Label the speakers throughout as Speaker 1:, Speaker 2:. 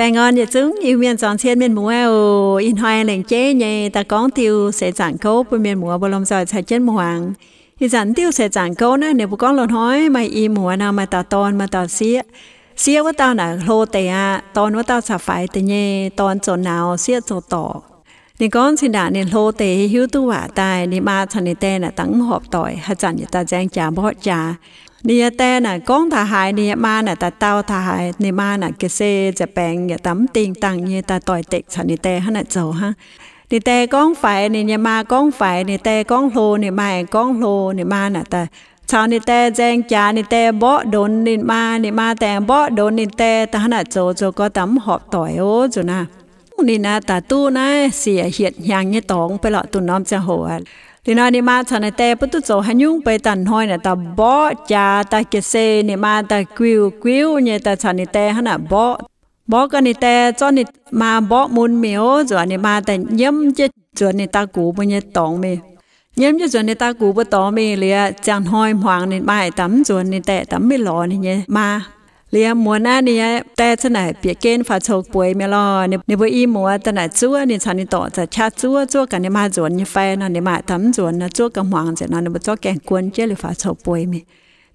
Speaker 1: ปงอนเนี่ยจึงอีเมียนจอนเชียนเมียนหมูเอวอินหอแหล่งเจ้ใหญ่ตะก้องติวเสจังโเป็นเมียนหมวบลมซอยชัยเจนหมวงอีสันติวเสจังโคนะเนี่ยพวกก้องหลอนห้อยมาอีหมวนามาตอตอนมาตอเสียเสียว่าตาหนาโลเตะตอนว่าตาสัาไฟต่เนตอนจนหนาวเสียจนต่อในก้อนสินดาเนี่ยโลเตะฮิวตัวตายในมาชนในเต้น่ะตั้งหอบต่อยหัจันยตาแจงจ่าบอจ่าเนี่ยแต่น่ะก้องทหายเนี่ยมาน่ะต่เต้าทหายเนี่ยมาน่ะเกษจะแปลงอย่าตั้มติงตังเนี่ยตาต่อยเตกฉันนี่แต่ฮะน่ะเจ้าฮะนี่แต่ก้องไฟานี่ยเนี่ยมาก้องไฟเนี่ยแต่ก้องโลเนี่ยมาก้องโลเนี่ยมาน่ะแต่ชาวนี่แต่แจงจานี่แต่เบ่โดนนี่มานี่มาแต่เบ่โดนนี่แต่ตาเน้าโจโจก็ต้มหอบต่อยโอ้จุนะนี่นะตาตู้นะเสียเหียดยางเนี่ยตองไปหลอตุนน้อมจะโหด thì nói đi mà thằng này tè bất tu chỗ hai nhung bây tần hoi này ta bỏ cha ta kia xe nè mà ta quyêu quyêu nhẹ ta thằng này tè hắn à bỏ bỏ cái này tè cho nè mà bỏ muốn miếu rồi nè mà ta nhâm chứ rồi nè ta cú bây nhẹ tòng mi nhâm chứ rồi nè ta cú bây tòng mi liền chẳng hoi hoàng nè mà tắm rồi nè tè tắm mi lò nè nhẹ mà lia mua na ni ta chân này bị gen phá chọc bụi mẹ lo nè nè bụi mua chân này chúa nè chân này tỏ chân cha chúa chúa nè mà chuẩn như phai nè nè thấm chuẩn nè chúa cả hoàng chân nè nè bụi cho kẹn cuốn chứ là phá chọc bụi mẹ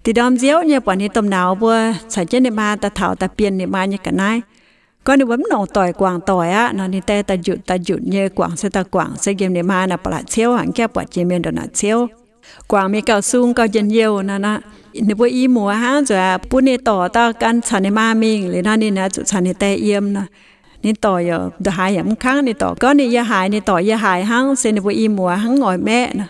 Speaker 1: thì đom diếu nè bọn nè tôm nào bùa sai chân nè mà ta thảo ta biên nè mà như cả nai có nè bấm nổ tỏi quảng tỏi á nè nè ta ta dụt ta dụt như quảng sẽ ta quảng sẽ game nè mà nè bà lại chiếu hàng kia bọn chim nè đó nè chiếu กว่ามีเก่าซุงก็เย็นเยวนะนะในพวกอีหมัวฮะจะปุ่นในต่อต่อกันฉันในมามิงหรือนั่นนี่นะจุฉันในแต่เอี่ยมนะนี่ต่อยอดหายอย่างข้างนี่ต่อก็นี่ยาหายนี่ต่อย่าหายหั่งเซนในพวกอีหมัวหั่งห่อยแม่นะ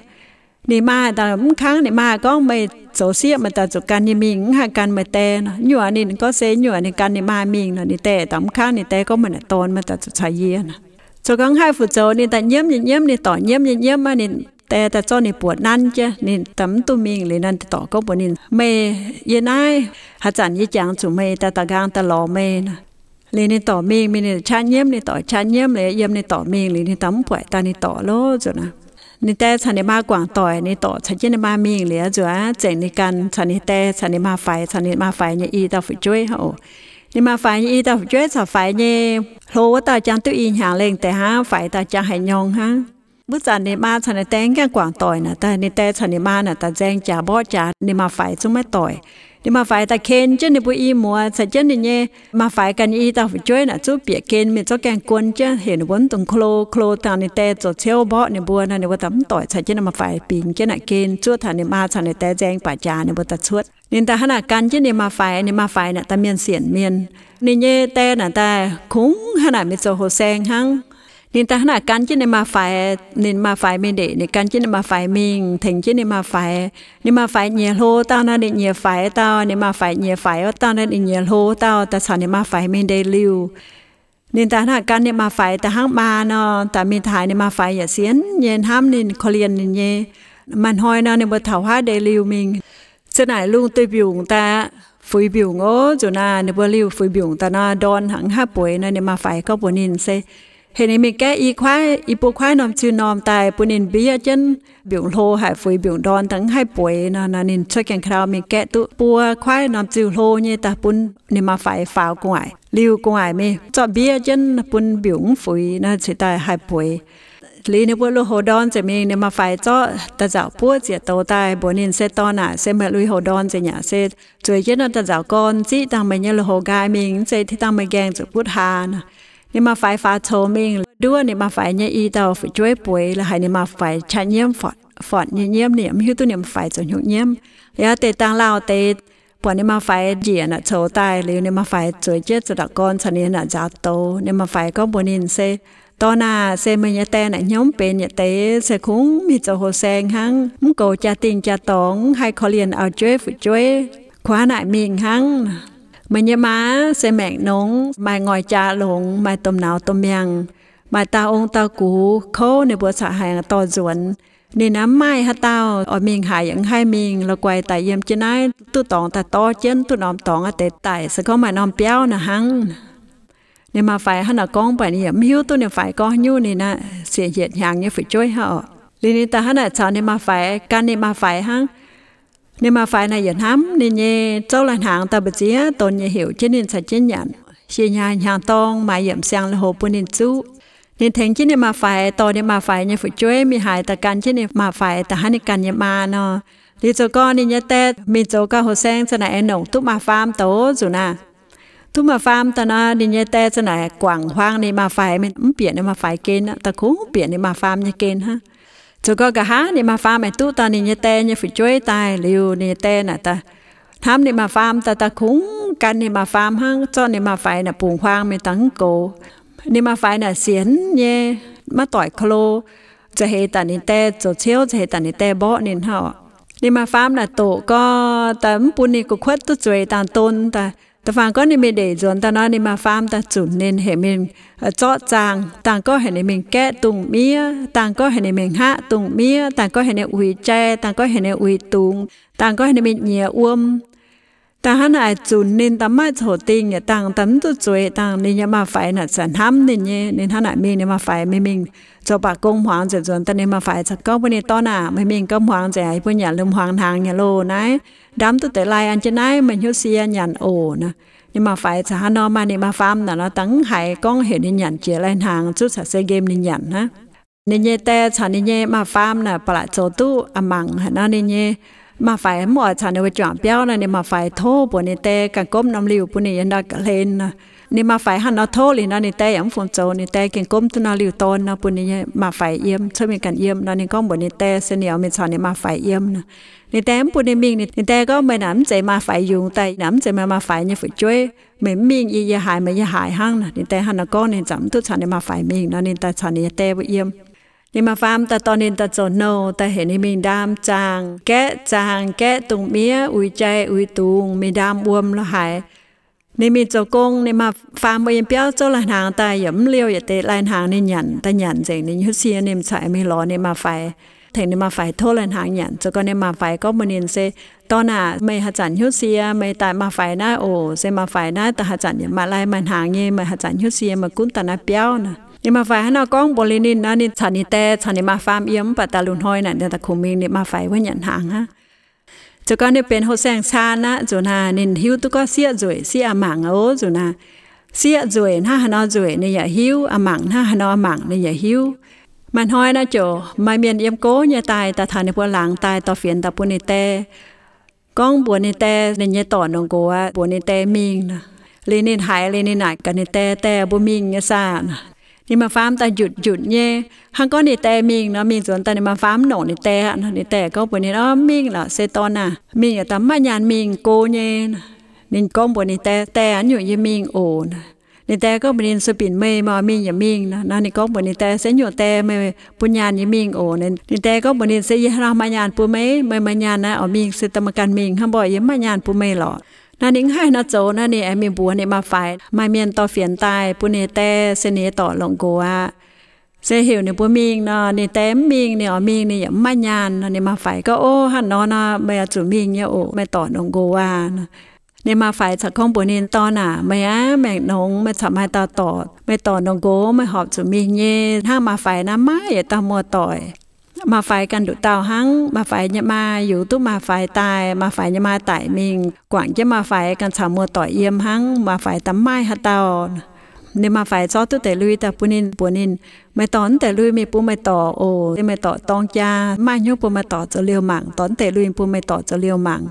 Speaker 1: นี่มาแต่ครั้งนี่มาก็ไม่โซเสียมันแต่จุกานยมิงหากันมาแต่นะหยวนี่ก็เซหยวนในการนี่มามิงนะนี่แต่ต่ำครั้งนี่แต่ก็มันตอนมันแต่จุชายเยนะจุกังให้ฝูโจนี่แต่เยี่ยมเยี่ยมนี่ต่อเยี่ยมเยี่ยมมานี่แต่แต่เจ้านี่ปวดนั่นเจ้นี่ตําตัวมิงเลยนั่นต่อก็ปวดนี่ไม่ยันไออาจารย์ยี่จังจุไม่แต่ตะกางตะลอไม่นะเลยนี่ต่อมิงมีนี่ชาเยี่ยมนี่ต่อชาเยี่ยมเลยเยี่ยมนี่ต่อมิงเลยนี่ตําป่วยตานี่ต่อโลจ้ะนะนี่แต่ฉันนี่มากว่างต่อยนี่ต่อฉันยี่นี่มามิงเลยจ้ะเจ๋งนี่กันฉันนี่แต่ฉันนี่มาไฟฉันนี่มาไฟเนี่ยอีตาฝึกช่วยเขา nhưng mà phải y ta phải chết sao phải nhé lô ta chẳng tự y nhà lên để ha phải ta chẳng hay nhon ha บุจานในมาฉันแต่งแก่กว่างต่อยนะแต่ในแต่ฉันในมาน่ะแต่แจงจ่าบ่จ่าในมาฝ่ายจุงไม่ต่อยในมาฝ่ายแต่เคนเจ้าในปุยมัวใั่เจ้าในเนี่ยมาฝ่ายกันอีตาช่วยน่ะจู่เปียกเคนมีเจ้าแกงกวนเจ้าเห็นวนตรงโคลโคลตาในแต่จดเชียวบ่ในบัวน่ะในว่าต้มต่อยใั่เจ้ามาฝ่ายปีนเจ้าน่ะเคนชั่วฐานในมาฉันในแต่แจงป่าจ่าในวัดตะชุดนี่แต่ขณะการเจ้าในมาฝ่ายในมาฝ่ายน่ะแต่เมียนเสียนเมียนในเนี่ยแต่น่ะแต่คุ้งขณะมีเจ้าโหแซงหังนินตาขนาการจินในมาไฟนินมาไฟไม่เดในการจินในมาไฟมิงถึงจินในมาไฟนินมาไฟเนียโลต้านั่นเนียไฟต้าในมาไฟเนียไฟเต้านั่นเนียโลต้าแต่สันในมาไฟไม่ได้ริวนินตาหน้าการเนี่มาไฟแต่ห้างมาเนาะแต่มีถ่ายเนี่มาไฟอย่าเสียน เย็นห้ามนินคอเรียนนินเยมันหอยเนาะในบทเถาห้าเดลิวมิงจะไหนลุงตีบิวงแต่ฟุยบิวงโอ้จุนาในบริวฟุยบิวงแต่นาดอนหังห้าป่วยเนานี่ยมาไฟก็ปวนินเซ hiện nay mình cái y khoái y bộ khoái nằm chữ nằm tại bộ nên bia chân biểu lô hải phối biểu đòn thắng hai buổi nà nà nên chơi cảnh khao mình cái tụ bộ khoái nằm chữ lô như ta bún nên mà phải pháo cũng ai lưu cũng cho bia chân bún biểu phối nà chỉ tại hai buổi lý nếu bữa lô đòn sẽ mình nếu mà phải cho ta giáo bữa chỉ tàu tai bữa sẽ to nà sẽ mà lui đòn sẽ nhà sẽ chơi chết nó ta giáo con chỉ tăng mình như lô gai mình sẽ thì tăng mình chụp bút hà 你嘛 phải phá thô mình đưa ni mà phải nhẹ y tàu phải chuối bụi là hay ni mà phải chả nhiễm phọt phọt nhẹ nhiễm niệm hữu tu niệm phải chuẩn hữu nhiễm ya tê tăng lao tê bọn ni mà phải diện là chỗ tai liệu ni mà phải chuối chết rồi đặt con cho nên là giá tố ni mà phải có buồn nhìn xe to na xe mình nhẹ tê này nhóm bên nhẹ tê xe khúng mi cho hồ sen hăng muốn cầu cha tiền cha tống hay khó liền ở chuối phải chuối khóa lại miệng hăng mình nhớ má sẽ mẹ nóng mà ngồi cha lùng mà tôm nào tôm miang mà ta ông ta cú khô nè bữa xã hàng to ruộng nên nắm mai ha tao ở miền hải những hai miền là quay tại yếm trên ấy tu tòng ta to chân tu nón tòng ở tệ tại sẽ có mà nón béo nè hăng nên mà phải hắn là con phải niệm hiếu tu nên phải con nhu nên nè sẽ hiện hàng như phải chơi họ nên ta hắn là sao nên mà phải can nên mà phải hăng nên mà phải này dẫn hám nên nhé châu lần hàng ta bật chế tôn nhé hiểu chế nên sẽ chấp nhận xin nhà hàng tông mà yểm sang là hồ bên nên chú nên thành chế nên mà phải to nên mà phải nhé phụ chuế mi hại ta can chế nên mà phải ta hắn nên can nhé mà nó đi cho con nên nhé tết mình cho con hồ sen cho này nồng túc mà farm tổ rồi nè tu mà farm ta na đi nhé tết này quảng hoang nên mà phải mình ấm biển nên mà phải kênh ta cũng biển nên mà farm nhé kênh ha cho có cả há ni mà farm ai tu ta ni nhẹ tê nhẹ phải chơi tai liu ni tê nè ta tham ni mà farm ta ta cũng can ni mà farm hăng cho ni mà phải nè buồn hoang mới tăng cổ ni mà phải nè xiến nhẹ mà tỏi khô จะเหตันนี่แต่จดเชียวจะเหตันนี่แต่บ่เนี่ยเฮานี่มาฟาร์มน่ะโตก็แต่ปุ่นนี่ก็ควดตุจวยตามต้นแต่ ta phang có nên mình để dồn ta nói nên mà pham ta chủ nên hệ mình ờ, cho ràng tàng có hệ nên mình kẽ tùng mía tàng có hệ nên mình hạ tùng mía tàng có hệ nên ủy che tàng có hệ nên ủy tùng tàng có hệ nên mình nhẹ uom แต่ฮันไอจุนนินตามาโฉติงเนี่ยตังตั้มตัวจวยตังนินยามาไฟน่ะสันทำนินเยนินฮันไอมีนิมาไฟไม่มีจบปากกงหวังจะจนแต่นิมาไฟจะก็วันนี้ต้อนน่ะไม่มีก็หวังใจพุ่นหยาลืมหวางทางอย่าโลนะดำตัวแต่ลายอันจะนัยมันยุเซียนหยันโอนะนี่มาไฟจะฮันนอมานี่มาฟามน่ะเราตั้งหายก้องเห็นนินหยันเจียไรทางจุดสัตเซเกมนินหยันนะนินเยแต่ฉันนินเยมาฟามน่ะปลาโจตุอมังฮะนะนินเยมาฝ่ายหมอชานวจวนเปี้ยวนะเนี่ยมาฝ่ายโทปวนี่เตะกันก้มน้ำหิวปุ่นี่ยันดักเลนนะนี่มาฝ่ายหันเอาโทเลยนะนี่เตอยังฝนโจนี่เต่กังก้มตุนาหิวตนนะปุ่นี่มาฝ่ายเยี่ยมเช่่ยมีกันเยี่ยมนะนี่ก็บนนี่เตะเสนียวมีชนนี่มาฝ่ายเยี่ยมนะนี่เตะปุ่นี่มิงนี่เตะก็ไม่น้ำใจมาฝ่ายยุงแต่น้ำใจมามาฝ่ายเนี่ยฝึกช่วยเหมือนมิงยี่ยหายไม่ยหายห้างนะนี่เตะหันก้เนี่ยจำทุกชานี่มาฝ่ายมิงนะนี่แต่ชานนี่เต่เยี่ยมนี่มาฟามแต่ตอนนี้แต่จนโนแต่เห็นมีดามจาง แกะจางแกะตุงเมียอุยใจอุยตุงมีดามบวมแล้วหายนี่มีเจ้ากงนี่มาฟาร์มไปยังเปี้ยวเจ้าลาหางตายอย่าเลี้ยวอย่าเตะลายหางนี่หยันแต่หยันเจยงนี่ยุเสียเนี่ยใส่ไม่ล้อเนี่ยมาไฟถึงเนี่ยมาไฟโทษลาหางหยันเจ้าก็เนี่ยมาไฟก็มันเนียนเซตอนน่ะไม่หัจันยุเสียไม่ตายมาไฟหน้าโอเซมาไฟหน้าแต่หัจันอย่ามาลายมันหางเงี้ยมาหัจันยุเสียมากุ้นแต่หน้าเปี้ยวนะนี่มาฝ่ายให้นาก้องบริณินนะนี่ฉันนี่แต่ฉันนี่มาฟาร์มเอี้ยมปะตาลุนห้อยนั่นเดี๋ยวตะคุมีนี่มาฝ่ายว่าหยันหางฮะจดก็เนี่ยเป็นหัวแสงชานะจุนาน่ยหิวตุก็เสียจุวยเสียหมังโอ้จุนาเสียจุวยหน้าหนอจุวยเนี่ยอย่าหิวอหมังหน้าหนอหมังเนี่ยอย่าหิว มันห้อยนะโจมาเมียนเอียมโก้เนี่ยตายตาทานในพวหลังตายต่อเฟียนตาปุนิเตก้องบัวนิเตเนี่ยต่อนงโกว่าบัวนิเตมิงนะเลนินหายเลนินหนักกันนิเตแต่บุมิงเนี่ยซ่านนี่มาฟ้ามแต่หยุดหยุดเย่ฮังก็นี่แต่มิงเนาะมิงสวนแต่นี่มาฟ้ามหนอนี่แต่นะนี่แต่ก็ปุ่นนี่เนาะมิงเหรอเซตอนน่ะมิงอย่าตามมายานมิงโกเย่นินก้องปุ่นนี่แต่แต่อันอยู่ยี่มิงโอนนี่แต่ก็เป็นสปินเมย์มา มิงอย่ามิงนะนนี่ก็บนนี่แต่เส้นอยู่แต่ไม่ปุญญายณิมิงโอนี่นี่แต่ก็บนนี่เสียรามายานปูเมย์ไม่มายานนะอ๋อมิงเสตมกันมิงข้าบ่อยยมายานปูเมย์หรอนานิงให้นาโจนาเนี่ยมีบัวเนี่ยมาฝ่ายมาเมียนต่อเฟียนตายปุเนแต่เสเนต่อหลงโกะเสหิวเนี่ยบัวมิงเนาะเนี่ยแต้มมิงเนี่ยอ๋อมิงเนี่ยอย่ามายานเนาะเนี่ยมาฝ่ายก็โอ้หันเนาะนะเมียจุมิงเนี่ยโอ้ไม่ต่อหลงโกาเนี่ยมาฝ่ายจากของปุนเนต่อน่ะไม่อะแม่นงไม่สามารถต่อต่อไม่ต่อหลงโกไม่หอบจุมิงเย่ถ้ามาฝ่ายน้ะไม่ต่อมัวต่อยมาฝ่ายกันดูเตาหังมาฝ่ายยมาอยู่ตู้มาฝ่ายตาย มาฝ่ายยมาตายมิง กว่างจะมาฝ่ายกันสามมัวต่อเอี่ยมหังมาฝ่ายตำไม้หะเตาเนี่ยมาฝ่ายซอตุแต่ลุยแต่ปุนินปุนิน ไม่ตอนแต่ลุยมีปูไม่ต่อโอ้ไม่ต่อตองยาไมยุบปุไม่ต่อจะเลียวหมังตอนแต่ลุยปูไม่ต่อจะเลียวหมัง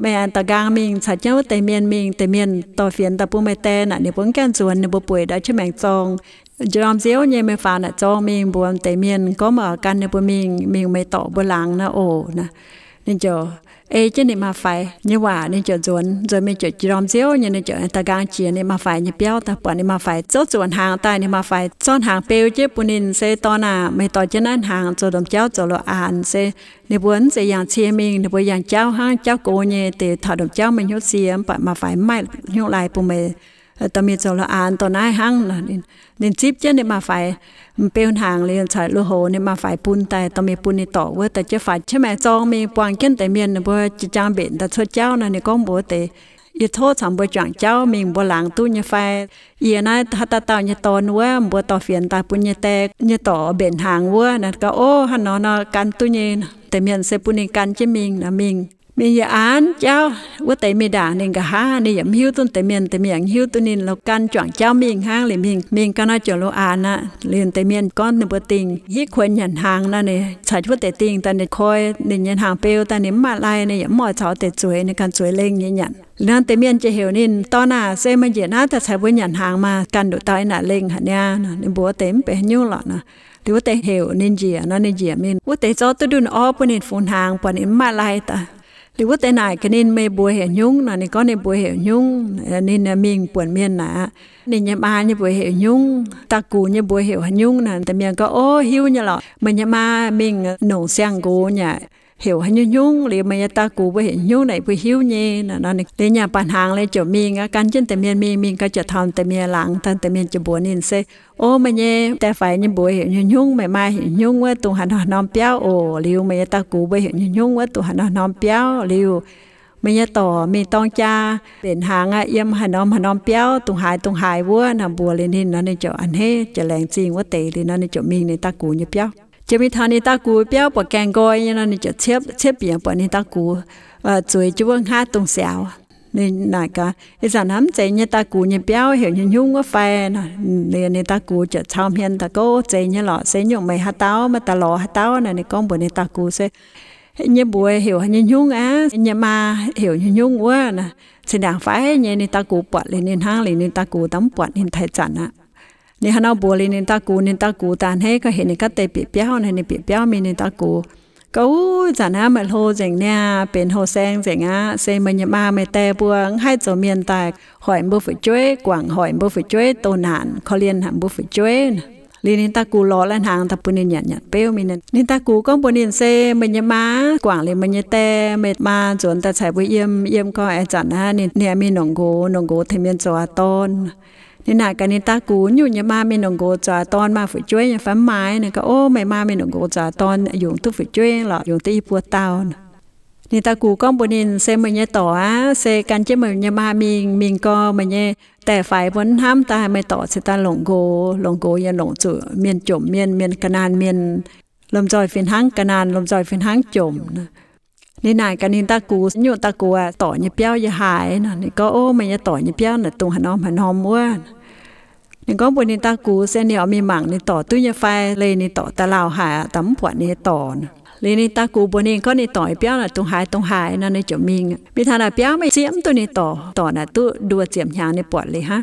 Speaker 1: แม่อันตะกางมิงสัจเจ้าแต่เมียนมิงแต่เมียนต่อเฟียนต่ปูไม่แต่น่ะเนี่ยปุ้งแก่นส่วนเนี่ยบ่ป่วยได้ชื่แมงจอง Jom zeo nye me fa na cho mình buồn te mien có mà căn ne bu mình mình mới tỏ bu lang na ô nên cho ê chứ này mà phải như quả nên cho chuẩn rồi mình cho jom zeo như nên cho ta gang chia này mà phải như béo ta bỏ này mà phải cho chuẩn hàng tai này mà phải chọn hàng bêu chứ bu nên sẽ to na mới to chứ nên hàng cho đồng cháu cho lo an sẽ nếu muốn sẽ yang chia mình nếu muốn yang cháu hàng cháu cô nhé thì thọ đồng cháu mình hiểu xiêm mà phải mai hiểu lại bu mình damit soll er an da nei hang den den zip ja nicht mal fei ein beun hang le und zeit lo ho nicht mal fei pun tai da mir pun ni to wo da je fai che mai zong mi puang ken tai mien bo chi chang ben da chot chao na ni kong bo te ye tho chang bo chang chao mi bo lang tu ni fai ye na ta ta ta ni to nu bo to fien ta pun ni te ni to ben hang wo na ka o han no na kan tu ni แต่เมียนเซปุนิกันจะมิงนะมิง mình giờ án cháu quá tại mình đã nên cả ha nên giờ hiu tuân tại miền tại miền hiu tuân nên lo căn chọn cháu mình hang liền mình mình cái nó chọn lo ăn á liền tại miền con nên bữa tình giết khuyên nhận hàng na này sạch quá tại tình ta nên coi nên nhận hàng bêu ta nên mà lại nên giờ mọi cháu tại chuối nên căn chuối lên nhận nhận nên tại mình chỉ hiểu nên to nà xe mà giờ na ta sạch với nhận hàng mà căn độ tới nà lên hả nha nên bữa tém bé nhiêu lọ nè thì quá tại hiểu nên gì nó nên gì mình quá tại cháu tôi đun ô bên nên phun hàng bên nên mà lại ta liu te nai cái nin me bùa he nhung na ni có ne bùa he nhung nên à, mình buồn miên na ni nhà ma ni bùa he nhung ta cú ni bu he nhung na ta miên có ô hiu như lọ mình nhà ma mình à, nổ sang cú nhà hiểu hay như nhung li mày ta cú với nhung này với hiu nhẹ nè nó để nhà bàn hàng lên chỗ mi ngã căn trên tầm miền mi mi cái chỗ thon tầm miền lặng thân tầm miền chỗ buồn nên xe ô mày nhẹ ta phải như buổi hiểu như nhung mày mai hiểu nhung với tụ hành nó non béo ô liu mày ta cú với hiểu như nhung với tụ hành nó non béo liu มีต่อมีต้องจ้าเป็นหางเอี่ยมหนอมหนอมเปี้ยวตุงหายตุงหายวัวนําบัวเลนินนั่นนี่จะอันเฮจะแรงจริงว่าเตลีนั่นนี่จะมีในตะกูเนี่ยเปี้ยวจะมีทานิตากูเปียวปะแกงกอยยันนี่จะเชียบเชียบเปียปะนิตากูเอ่อจุยจุวงห้าตรงเสียวนี่น่ะก็อีสานน้ำใจเนี่ยตากูเนี่ยเปียวเห็นยันยุ่งว่าแฟนเนี่ยเนี่ยตากูจะชาวเมียนตะโกใจเนี่ยหล่อเสียงยงไม่ฮัตเต้ามาตลอดฮัตเต้าน่ะในกองบนในตากูเสีย nhà bùa hiểu nhà nhung á nhà ma hiểu nhà nhung quá nè xin đảng phải nhà nên ta cụ bọt lên nên hang lên nên ta cụ tắm bọt nên thay chặn á นี่ฮันเอาบัวลินินตากูนินตากูตานให้ก็เห็นก็เตะปีเปียวในนี่ปีเปียวมีนินตากูก็อู้จานะเหมือนโฮเจงเนี่ยเป็นโฮแซงเจงอ่ะเซมันยมาไม่แต่บวงให้จเมียนตายหอยบุฟช่วยกว่างหอยบุฟช่วยโตนานเขาเรียนหามบุฟช่วยลีนินตากูล้อและทางตะปุนินหยัดหยัดเปี้ยวมีนินนินตากูก็บนินเซมันยมากว่างเลยมันยแต่เม็ดมาจนแต่ใช้บุเยี่ยมเยี่ยมก็อาจารย์นะเนี่ยมีหนองโกหนองโกเทมียนจอตอน nên là cái này ta cú nhu nhà ba mình đồng cố trả ton mà phải chơi nhà phán mái này cả ô mày ma mình đồng cố trả ton dùng tu phải chơi là dùng tu bùa tao nên ta cú con bún nên xe mình nhé tỏ á xe căn chế mình nhà ba mình mình co mình nhé แต่ฝ่ายบนห้ามตาไม่ต่อสิตาหลงโกหลงโกยันหลงจือเมียนจมเมียนเมียนกนานเมียนลมจอยฟินหังกนานลมจอยฟินหังจมนะนี่นายกันนินตะกูยตะกูต่อเนี่ยเปี้ยวยหายนะนี่ก็โอ้ไม่ยจะต่อเนี่ยเปี้ยวน่ะตรงหันอมหันอมว่านี่ก็บนินตะกูเส้นเนี่ยมีหมังนี่ต่อตุ้ยไฟเลยนี่ต่อตะลาวหาตำผวดนี่ต่อนเลนี่ตากูบนเองก็นี่ต่อยเปี้ยวน่ะตรงหายตรงหายนั่นในจมิงมีทานาเปี้ยวไม่เสียมตัวนี่ต่อต่อน่ะตู้ดัวเจียมยางในปวดเลยฮะ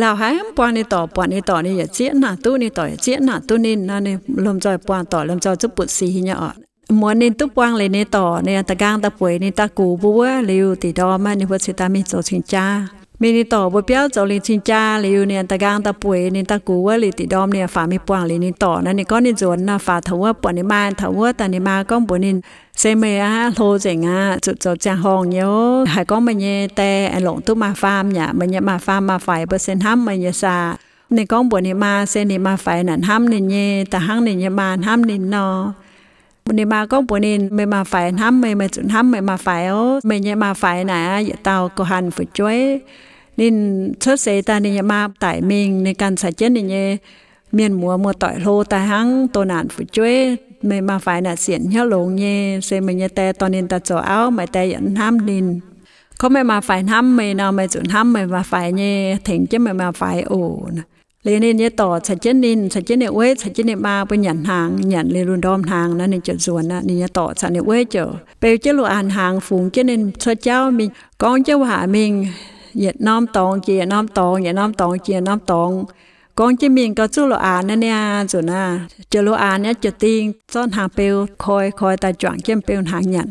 Speaker 1: ลาวหายปวนในต่อปวนในต่อนี่อย่าเจียยหน่ะตู้นี่ต่อยเจียยหน่ะตู้นี่นั่นในลมจอยปวนต่อลมจอยจะปวดสีเนี่ยอ่ะมวนในตุ๊ปวางเลยในต่อในตะกางตะป่วยในตะกูบัวเลียวติดอมาในวัดสิตามีโจชิงจ้ามีในต่อบัวเปี้ยวโจลิชิงจ้าเลียวเนี่ยตะกางตะป่วยในตะกูว่าเลยติดอมเนี่ยฝ่ามีปวงเลยในต่อ นั่นนก็ในสวนนะฝ่าถ่วปวนนมาถ่วตานมาก็ปวนในเซเมียโลเจงอ่ะจุดจดจางหองเยอะหายก็มันเยแต่หลงตุ๊มาฟาร์มเนี่ยมันเยมาฟาร์มมาฝ่ายเปอร์เซ็นต์ห้ามมันเยซาในกองบัวนิมาเซนิมาฝ่ายนั่นห้ามในเยแต่ห้างในเยมาห้ามในนอนี่มาก็ปวนี่ไม่มาฝ่ายน้ำไม่มาจุดน้ำไม่มาฝ่ายเอาไม่เนี่ยมาฝ่ายไหนอย่าเตาก็หันฝึกจ้วยนี่ชดเสตานี่ยมาไต่เมงในการใส่เจนนี่เนี่ยเมียนมัวมัวต่อยโลตาหังตัวนานฝึกจ้วยไม่มาฝ่ายน่ะเสียนเฮลงเนี่ยเซมันเนี่ยแต่ตอนนี้ตาจ่อเอาไม่แต่อย่าน้ำดินเขาไม่มาฝ่ายน้ำไม่เนาไม่จุดน้ำไม่มาฝ่ายเนี่ยถึงจะไม่มาฝ่ายโอนะเลยนี่ยนี่ต่อสัจเจนินสัจเจเนเวสัจเจเนมาเป็นหยันหางหยันเลรุนดอมหางนนในจุดส่วนนะนี่เนี่ยต่อสันเนเวเจอเปวเจลูอ่านหางฝูงเจนินเจ้ามีกองเจ้าหามิงเหยียดน้อมตองเจียน้อมตองเหยียดน้อมตองเจียน้อมตอง กองเจมิงก็สู้โลอานนั่นเนี่ยส่วนน่ะเจลโลอานเนี่ยจะติงซ่อนหางเปลวคอยคอยตาจวงเจียมเปลวหางหยัน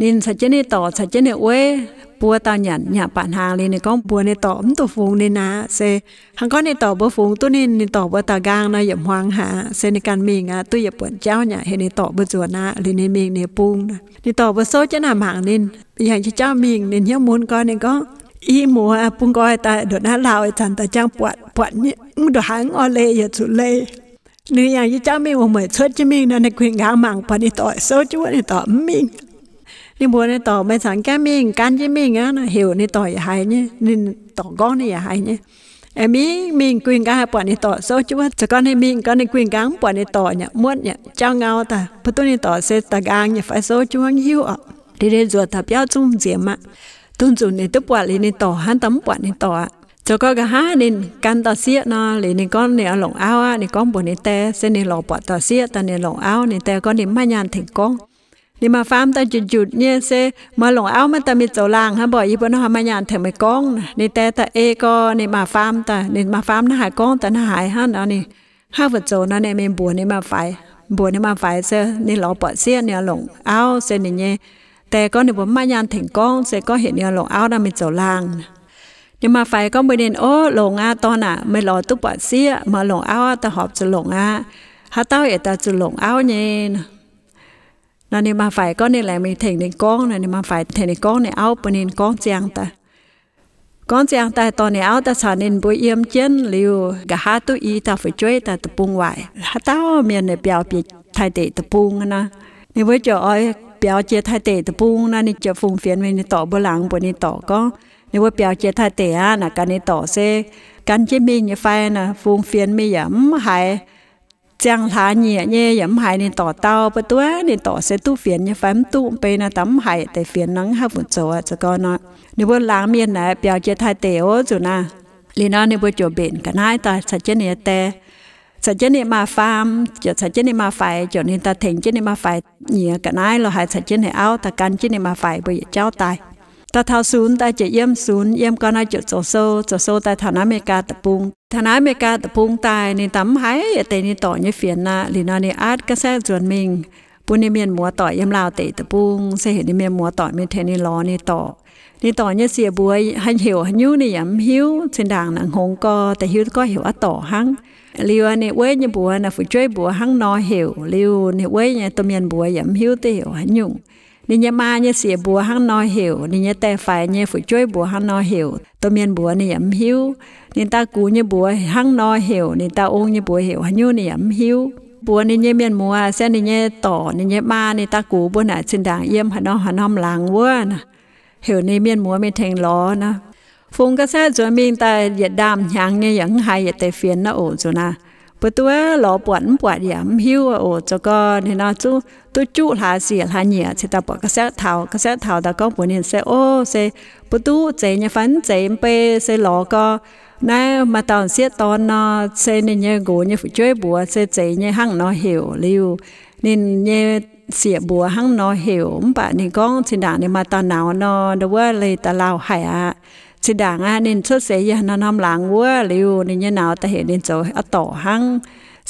Speaker 1: นินสัจเจนี่ต่อสัจเจนีเวปัวตอนหยันหยาปานหางเลยในก้องปัวในต่อมตัวฟงในนาเซทางก้อนในต่อบัวฟงตัวในในต่อบัวตากลางนะอย่าหวางหาเซในการเมงอ่ะตัวอย่าปวดเจ้าเนี่ยเห็นในต่อบัวจวนนะหรือในเมงในปุ้งนะในต่อบัวโซจะหนาหางนินอย่างที่เจ้าเมงในเยี่ยมุนก้อนในก้องอีหมัวปุงก้อยตาดอดหน้าลาวไอ้จันตาจ้างปวดปวดเนี่ยมึงดือดหางอเลยอย่าสุดเลยเนืออย่างที่เจ้าเมงว่าเหมือนเชิดจะเมงนะในเกวียงกลางหมางปานิต่อโซจวในต่อเมง đi mua này mấy sáng cá mình can với mình á nó hiểu này tỏ ya hay nhé nên tỏ con này ya em ý mình quyền cá bọn này tỏ số cho con này mình con này quyền cá bọn này tỏ nhá muốn nhá trao ngao ta bất tôi này tỏ sẽ ta gang nhá phải số chứ anh đi đến ruột thập giáo chung diệm ạ tuân chủ này tức bọn này tỏ hắn tấm bọn này tỏ ạ cho có cái há nên can tao xiết nó lấy con này lỏng áo á nên con buồn nên te sẽ nên lỏng bọn tao xiết ta nên lỏng áo nên te con nên mai nhàn thành con นี่มาฟาร์มตาจุดจุดเนี่ยเซ มาหลงเอามันตามีเจ้าลางฮะบ่อยอีปนหามายานเถอะไม่ก้องนี่แต่ตาเอก็นี่มาฟาร์มตานี่มาฟาร์มนะหายก้องตาหายฮะเนาะนี่ห้าวัโจนะเนี่ยเีบัวนี่มาไฟบัวนี่มาไฟเซนี่หลอปอดเสี้ยเนี่ยหลงเอาเซนี่เนี่ยแต่ก็นี่ผมมายานถึงก้องเซก็เห็นเนี่ยหลงเอานะมีเจ้าลางยังมาไฟก็ไม่เด่นโอ้หลงอาตอนอ่ะ ไม่หลอตุ๊ปอดเสี้ยมาหลงเอาแต่หอบจะหลงอาฮะเต้าเอตาจะหลงเอาเนี่ยนั่นนี่มาฝ่ายก็นี่แหละมีเทคนิคก้องนั่นนี่มาฝ่ายเทคนิคก้องเนี่เอาปนินก้องเจียงแต่ก้องเจียงแต่ตอนเนี่เอาแต่ชานินบุยเอี่ยมเจนลิวกะฮาตุอีตาฝจ้วยแต่ตะปุงไหวฮาเต้าเมียนเนี่เปียวปีไทเตะตะปุงนะ นี่ไว้จะอ้อยเปียวเจียไทเตะตะปุงนั่นนี่จะฟูงเฟียนไว้ในต่อบืหลังปนนี้ต่อก็นี่ว่าเปียวเจียไทเตะนะการในต่อเซกันเจมีเนี่ยไฟนะฟูงเฟียนไม่หย่ำหาย chàng lá nhẹ nhẹ yếm hải nên tỏ tao bất tuế nên tỏ sẽ tu phiền như phán tu bê na tấm hải tại phiền nắng hấp một chỗ cho con nó nếu bữa láng miên này biểu chế thay tế ô chỗ na liền nó nếu bữa chỗ bền cả hai ta sẽ chế nhẹ tè sẽ chế nhẹ mà phàm cho sẽ chế nhẹ mà phải cho nên ta thèn chế nhẹ mà phải nhẹ cả hai lo hai sẽ chế nhẹ áo ta can chế nhẹ mà phải bởi cháu tài ta thao xuống ta chỉ yếm xuống yếm con ai chụt sổ sô sổ sô ta thằng nói mẹ ca tập bung thằng nói mẹ ca tập bung ta nên tắm hái tệ nên tỏ như phiền na lì nó nên át cái xe chuẩn mình bún miền múa tỏi yếm lào tệ tập bung xe hiện miền múa tỏi miền thế nên lo nên tỏ nên tỏ như xìa buổi hay hiểu hay nhú yếm hiếu trên đàng nặng hồng co tại hiếu có hiểu át tỏ hăng liu nè quê như bùa nè phụ chơi bùa hăng nó hiểu liu nè quê nhà tôi miền bùa yếm hiếu tê hiểu hay nhung นี่ยมาเนี่ยเสียบัวห้างนอหิวนี่ยแต่ฝ่ายเนี่ยฝุช่วยบัวห้างนอหิวตัวเมียนบัวเนี่ยยำหิวนี่ตากูเนี่ยบัวห้างนอหิวนี่ตาองเนี่ยบัวหิวหันยูเนี่ยยำหิวบัวนี่เนี่ยเมียนมัวเส้นนี่เนี่ยต่อนี่เนี่ยมานี่ตากูบัวหน่ะชินด่างเยี่ยมหันนอหันน้อมหลังเว้อนะหิวนี่เมียนมัวไม่แทงล้อนะฟงก็แซ่จวนมิงตาเหยียดดามหางเนี่ยยังหายเหยียดแต่เฟียนนะโอ้จนะ bữa tối lò bận bận yếm hiu ở cho con thì nó chú tôi chú là gì là nhỉ thì ta bỏ cái xe thảo cái xe thảo ta có bữa nên xe ô xe bữa tối chế nhà phán chế bê xe lò co nãy mà tao xe tòn nó xe nên nhà gỗ nhà phụ chơi bùa xe chế nhà hăng nó hiểu liu nên nhà xịa bùa hăng nó hiểu bà nên con thì đã nên mà tao nào nó đâu là ta lao hải à. สิด่างอะนินชดเสยยนานำหลังวัวริวนินยหนาวแต่เห็นนินโจอต่อหัง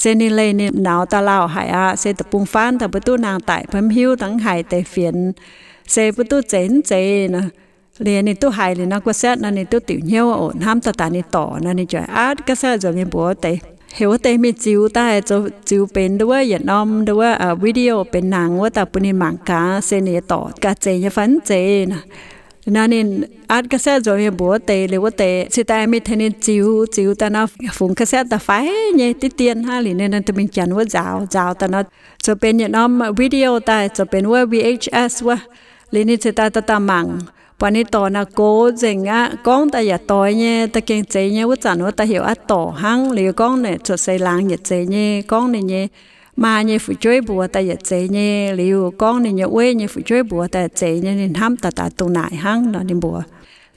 Speaker 1: เซนิเลนินหนาวตาเล่าหายอาเซตะปุงฟ้านต่ประตูนางไต่เพิ่มหิวทั้งหายแต่เฟียนเซประตูเจนเจนะเรียนนี่ตู้หายเลยนักว่าเซนนั่นนี่ตู้ติ๋วเหี้ยวออนห้ามตาตานี่ต่อนั่นนจอยอาร์ตก็เซจะมีบัวเตเฮวเตมีจิวใต้จะจิวเป็นด้วยอย่านอมด้วยวิดีโอเป็นนางว่าแต่ปุ่นิมังกาเซเนต่อกาเจยฟันเจนะ nanin at kasa jo ye bo te le wo te sita mi thene chiu chiu ta na phung kasa ta fa he ti tien ha li ne nan tumin chan wo zao zao ta na so pen ye nom video ta so pen wo vhs wa li ni se ta ta ta mang pa ni to na ko zeng a kong ta ya to nye ta keng che nye wo chan wo ta hiểu a to hang li kong ne cho sei lang ye che nye kong ne nye mà như phụ chơi bùa tại giờ chế như liu con này nhớ quê như phụ chơi bùa tại chế như nên tham ta ta tu nại hăng nó nên bùa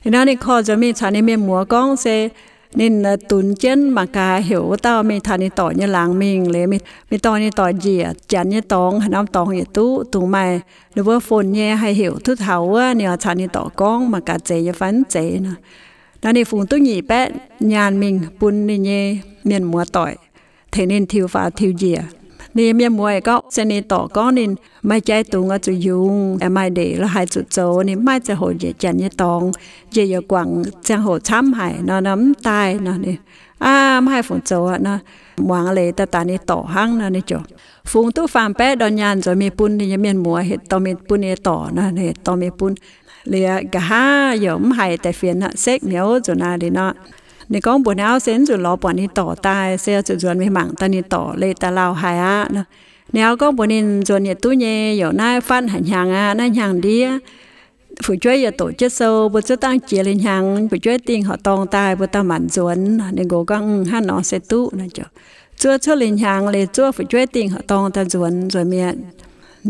Speaker 1: thì nó nên khó cho mình sản nên mình múa con sẽ nên ờ, tún chân mà cả hiểu tao mình thằng nên tỏ như làng mình lấy mình mình tỏ như tỏ gì à chán như tòng hay năm tòng như tu, tú mày nếu vừa phồn nhẹ hay hiểu thứ thấu á nè thà nên tỏ con mà cả chế như phán chế nè nó phụng tôi nhị bé nhàn mình bún nên nhẹ miền múa tỏi thế nên thiếu và thiếu gì นี่เมียมวยก็เสนต่อก้อนินไม่ใจตุงก็จะยุงแต่ไม่เดีล้วหายจุดโจนี่ไม่จะโหดเยจันยตองเยยกว่างจะโหดช้ำหายนอนน้ำตายนอนนี่อ้าไม่ให้ฝนโจอ่ะนะหวังเลยแต่ตานี่ต่อห้างนะนี่จบฝูงตู้ฟาร์มแป้ดอนยานจะมีปุ่นนี่ยเมียนมัวเห็ดตอมีปุ่นนี่ต่อนะเนี่ยต่อมีปุ่นเลยกะห้าหย่ไมหายแต่เฟียนะเซ็กเหนียวจนนาดีเนาะ tổ chức sâu bố chú tăng chia lên hàng phụ chơi tiền họ tông tai bố ta mặn chuẩn nên cố gắng hát nó sẽ tụ nè chứ chưa cho lên hàng lệ chưa phụ chơi tiền họ tông ta chuẩn rồi miệng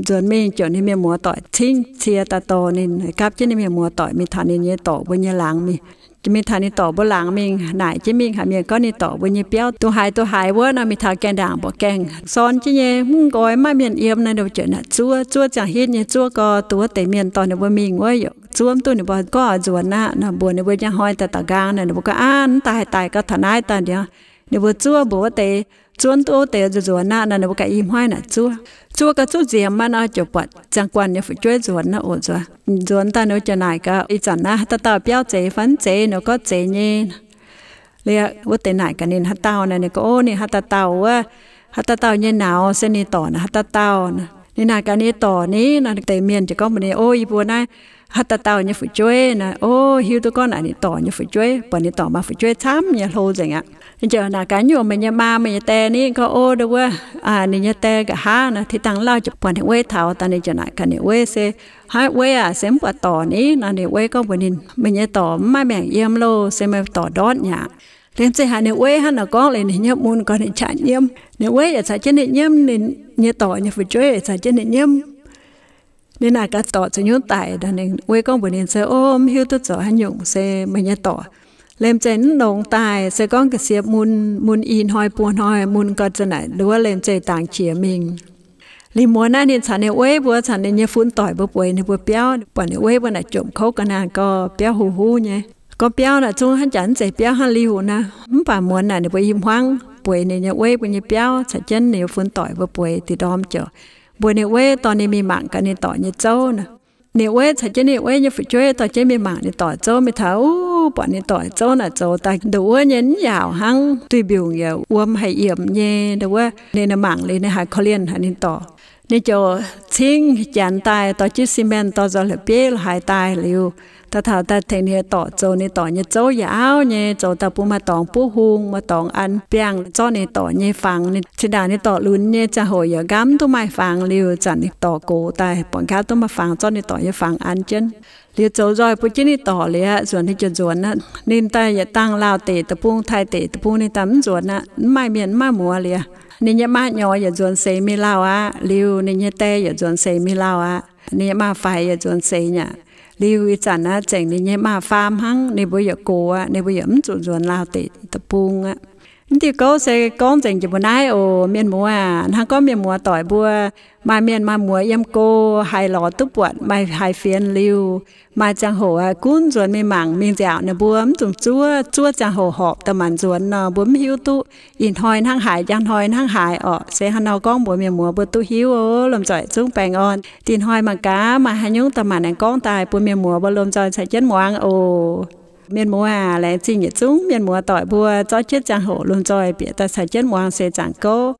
Speaker 1: chuẩn mình chỗ nên miệng múa tỏi thính chia ta to nên cáp chứ nên miệng múa tỏi mình thằng nên nhớ tỏ với nhớ láng mình จะมีทานี่ต่อบ่หลังมิงหนายจะมิงค่ะเมียก็นี่ต่อบนยี่เปี้ยวตัวหายตัวหายเว้อนะมีทาแกนด่างบ่แกงซ้อนจะเยมุ่งก้อยมาเมียนเอียมนะเดี๋ยวเจอน่ะจั่วจั่วจากฮิตเนี่ยจั่วก็ตัวแต่เมียนตอนเนี่ยวบ่มิงเว้ยจ้วมตัวเนี่ยบ่ก็จวนนะนะบัวเนี่บ่ยังห้อยแต่ตะกางนี่ะบ่ก็อ่านตายตายก็ทนายตาเดียวนี่ยบ่จั่วบ่ว่าแต่ chuan tu te zu zu na na na ka im hai na chu chu ka chu je man a cho pat chang quan ne fu chue zu na o zu chuan ta no cha nai ka i chan na ta ta piao che fan che no ko che ni le wo te nai ka nin ha tao na ne ko ni ha ta tao wa ha ta tao ni nao se ni to na ha tao na ni na ka ni to ni na te mien che ko ni o i bu na hát tao như phụ chuối nè ô hiu tụi con này tỏ như phụ chuối bọn này tỏ mà phụ chuối chăm nhà lâu rồi ạ giờ là cá nhổ mình nhà ba mình nhà tè ní có ô đâu quá à nị nhà tè cả ha nè thì tăng lao chụp quan hệ quê thảo ta nị giờ là cả nị quê xe hai quê à xem bữa tỏ ní là nị quê có vấn đề mình nhà tỏ mai mẹ yếm lô xem mẹ tỏ đón nhà lên xe hà nị quê hắn nó có lên nị nhà muốn còn nị chạy nhiễm nị quê ở xã trên nị nhiễm nị nhà tỏ nhà phải chơi ở xã trên nị nhiễm nên là cả tỏ sẽ nhún tại đàn nị quê con vấn đề xe ôm hiu tôi tỏ hắn nhung xe mình nhà tỏ เลมเจนหลงตายเสก้องกระเสียบมุนมุนอีนหอยปูนหอยมุนก็จะไหนหรือว่าเลมใจต่างเฉียมิงลิมัวน่าเนี่ยฉันเนี่ยเว้ยบัวฉันเนี่ยฟุ้นต่อยบัวป่วยเนี่ยบัวเปี้ยวป่วนเนี่ยเว้ยบัวน่ะจมเขากันนานก็เปี้ยวหูหูเนี่ยก็เปี้ยวน่ะจงหันจันใจเปี้ยวหันลิหูนะมันป่ามัวน่ะเนี่ยบัวยิ้มห้างป่วยเนี่ยเนี่ยเว้ยบัวเนี่ยเปี้ยวฉันเจนเนี่ยฟุ้นต่อยบัวป่วยติดดอมเจอบัวเนี่ยเว้ยตอนนี้มีหมังกันเนี่ยต่อเนี่ยเจ้าน่ะเนี่ยเว้ยฉันเจนเนี่ยเว้ยเนี่ยฝึกช่วยต่อเจนมีหมังเนี่ยต่อเจ้าไม่เท่า bọn này tỏi cho là cho ta đủ nhấn dạo hăng tuy biểu nghèo uom hay yểm nhé đâu á nên là mảng lên hay khó liên hay nên tỏ nên cho chính chán tai tỏ chiếc xi men tỏ do là bế là hai tai liu ta thảo ta thành hệ tỏ châu này tỏ như châu giáo nhé châu ta bu mà tỏng bu hung mà tỏng ăn biang cho nè tỏ như phẳng nè chỉ đàn này tỏ luôn nhé cha hồi giờ gắm tu mai phẳng liều chẳng nè tỏ cổ tài bọn cá tu mà phẳng cho nè tỏ như phẳng ăn chân liều châu rồi bu chỉ nè tỏ liền ruộng thì chân ruộng á nên ta giờ tăng lao tệ tập buông thay tệ tập buông nè tắm ruộng á mai miền mai mùa liền nên nhà má nhỏ giờ ruộng xây mi lao á liều nên nhà tê giờ ruộng xây mi lao á nên nhà má giờ ruộng xây nhá liu i chana cheng ni nye ma farm hang ni bo ya ko ni bo ya m chu zon lao te ta pung thì có sẽ con dành cho bữa nay ở miền mùa à hàng có miền mùa tỏi bùa mà miền mà mùa em cô hai lò túp bọt mà hai phiền lưu mà chẳng hồ à cún ruột mi mảng miền dạo nè buồm chúng chúa chúa chẳng hồ họp tầm màn ruột nè buồm hiu tụ in hoi hang hải chẳng hoi hang hải ở sẽ hàng nào con bùa miền mùa bữa tu hiu ô làm giỏi xuống bèn on tin hoài mà cá mà hai nhúng tầm màn con tài bùa miền mùa bữa làm giỏi sẽ chân mùa ăn ô miền mùa à lại chỉ nhiệt chúng miền mùa tỏi bùa cho chết chẳng hổ luôn rồi biết ta sẽ chết mùa sẽ chẳng cô